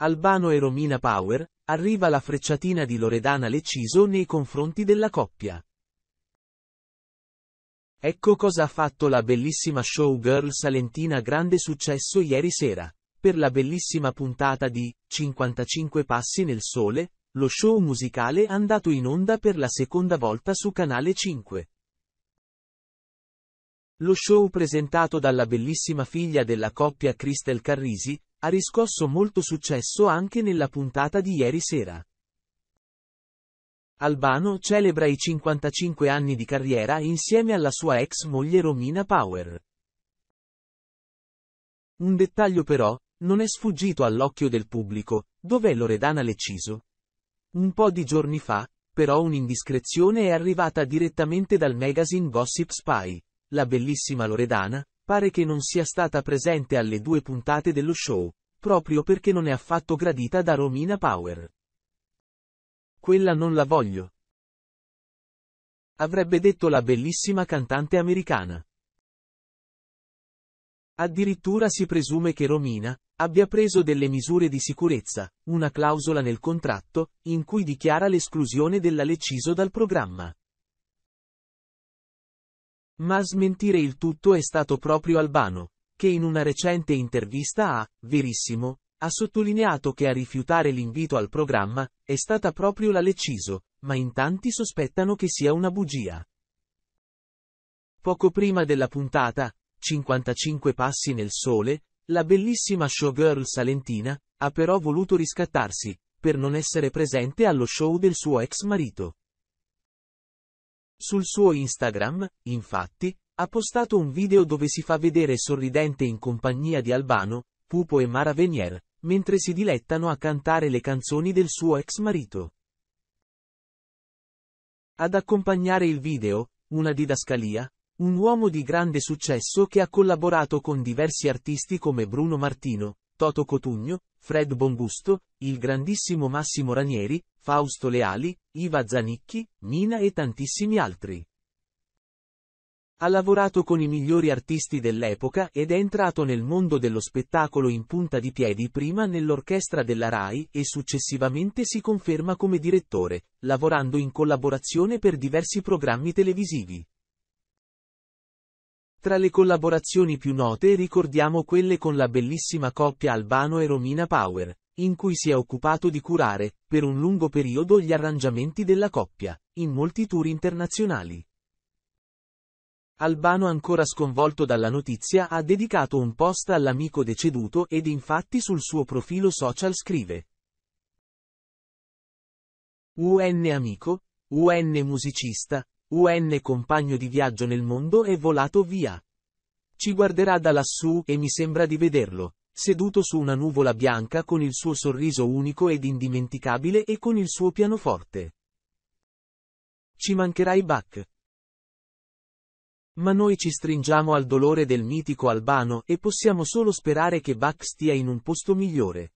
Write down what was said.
Albano e Romina Power, arriva la frecciatina di Loredana Leciso nei confronti della coppia. Ecco cosa ha fatto la bellissima showgirl salentina grande successo ieri sera. Per la bellissima puntata di 55 passi nel sole, lo show musicale è andato in onda per la seconda volta su Canale 5. Lo show presentato dalla bellissima figlia della coppia Crystal Carrisi, ha riscosso molto successo anche nella puntata di ieri sera. Albano celebra i 55 anni di carriera insieme alla sua ex moglie Romina Power. Un dettaglio però, non è sfuggito all'occhio del pubblico, dov'è Loredana Leciso? Un po' di giorni fa, però un'indiscrezione è arrivata direttamente dal magazine Gossip Spy. La bellissima Loredana, pare che non sia stata presente alle due puntate dello show, proprio perché non è affatto gradita da Romina Power. Quella non la voglio. Avrebbe detto la bellissima cantante americana. Addirittura si presume che Romina abbia preso delle misure di sicurezza, una clausola nel contratto, in cui dichiara l'esclusione dell'Aleciso dal programma. Ma a smentire il tutto è stato proprio Albano, che in una recente intervista a Verissimo ha sottolineato che a rifiutare l'invito al programma è stata proprio la Lecciso, ma in tanti sospettano che sia una bugia. Poco prima della puntata, 55 passi nel sole, la bellissima showgirl salentina ha però voluto riscattarsi, per non essere presente allo show del suo ex marito. Sul suo Instagram, infatti, ha postato un video dove si fa vedere sorridente in compagnia di Albano, Pupo e Mara Venier, mentre si dilettano a cantare le canzoni del suo ex marito. Ad accompagnare il video, una didascalia, un uomo di grande successo che ha collaborato con diversi artisti come Bruno Martino, Toto Cotugno, Fred Bongusto, il grandissimo Massimo Ranieri, Fausto Leali, Iva Zanicchi, Mina e tantissimi altri. Ha lavorato con i migliori artisti dell'epoca ed è entrato nel mondo dello spettacolo in punta di piedi prima nell'orchestra della RAI e successivamente si conferma come direttore, lavorando in collaborazione per diversi programmi televisivi. Tra le collaborazioni più note ricordiamo quelle con la bellissima coppia Albano e Romina Power, in cui si è occupato di curare, per un lungo periodo, gli arrangiamenti della coppia, in molti tour internazionali. Albano ancora sconvolto dalla notizia ha dedicato un post all'amico deceduto ed infatti sul suo profilo social scrive UN amico, UN musicista, UN compagno di viaggio nel mondo è volato via. Ci guarderà da lassù e mi sembra di vederlo, seduto su una nuvola bianca con il suo sorriso unico ed indimenticabile e con il suo pianoforte. Ci mancherai Bach. Ma noi ci stringiamo al dolore del mitico albano e possiamo solo sperare che Bach stia in un posto migliore.